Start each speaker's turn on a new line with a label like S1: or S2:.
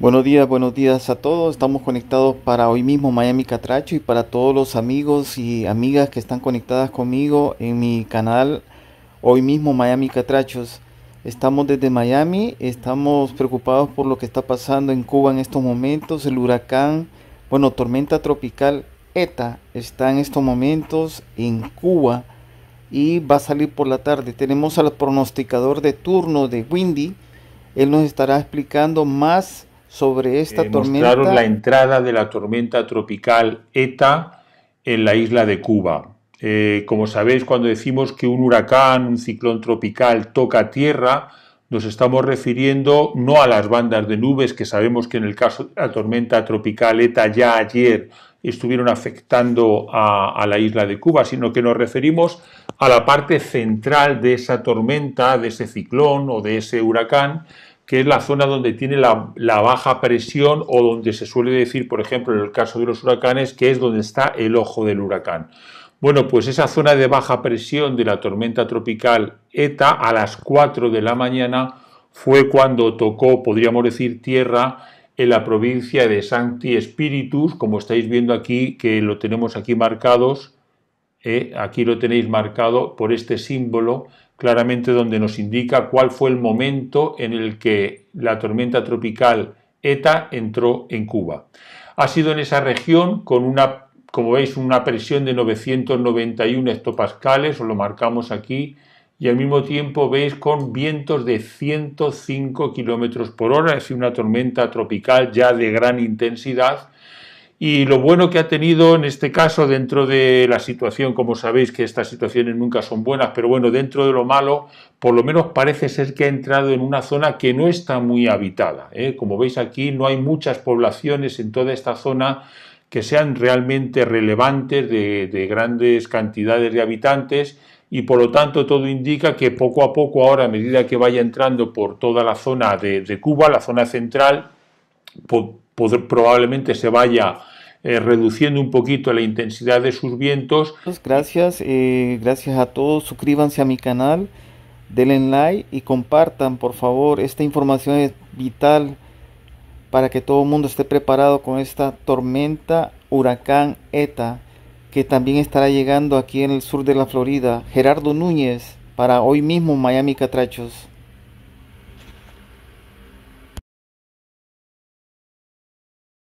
S1: Buenos días, buenos días a todos. Estamos conectados para hoy mismo Miami Catracho y para todos los amigos y amigas que están conectadas conmigo en mi canal hoy mismo Miami Catrachos. Estamos desde Miami, estamos preocupados por lo que está pasando en Cuba en estos momentos. El huracán, bueno, tormenta tropical ETA está en estos momentos en Cuba y va a salir por la tarde. Tenemos al pronosticador de turno de Windy. Él nos estará explicando más sobre esta eh, tormenta. la
S2: entrada de la tormenta tropical ETA en la isla de Cuba. Eh, como sabéis, cuando decimos que un huracán, un ciclón tropical toca tierra, nos estamos refiriendo no a las bandas de nubes, que sabemos que en el caso de la tormenta tropical ETA ya ayer estuvieron afectando a, la isla de Cuba, sino que nos referimos a la parte central de esa tormenta, de ese ciclón o de ese huracán, que es la zona donde tiene la, baja presión o donde se suele decir, por ejemplo, en el caso de los huracanes, que es donde está el ojo del huracán. Bueno, pues esa zona de baja presión de la tormenta tropical ETA a las 4 de la mañana fue cuando tocó, podríamos decir, tierra en la provincia de Sancti Spiritus, como estáis viendo aquí, que lo tenemos aquí marcados, eh, aquí lo tenéis marcado por este símbolo claramente donde nos indica cuál fue el momento en el que la tormenta tropical ETA entró en Cuba. Ha sido en esa región con una, como veis, una presión de 991 hectopascales, os lo marcamos aquí, y al mismo tiempo veis con vientos de 105 kilómetros por hora, es una tormenta tropical ya de gran intensidad, y lo bueno que ha tenido en este caso dentro de la situación, como sabéis que estas situaciones nunca son buenas, pero bueno, dentro de lo malo, por lo menos parece ser que ha entrado en una zona que no está muy habitada. ¿eh? Como veis aquí, no hay muchas poblaciones en toda esta zona que sean realmente relevantes de, grandes cantidades de habitantes y por lo tanto todo indica que poco a poco ahora, a medida que vaya entrando por toda la zona de, Cuba, la zona central, probablemente se vaya eh, reduciendo un poquito la intensidad de sus vientos.
S1: Pues gracias, eh, gracias a todos. Suscríbanse a mi canal, denle like y compartan, por favor. Esta información es vital para que todo el mundo esté preparado con esta tormenta huracán ETA que también estará llegando aquí en el sur de la Florida. Gerardo Núñez para hoy mismo Miami Catrachos.